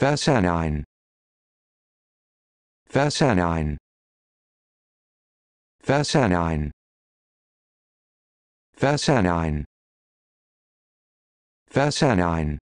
Versenein. Versenein. Versenein. Versenein. Versenein.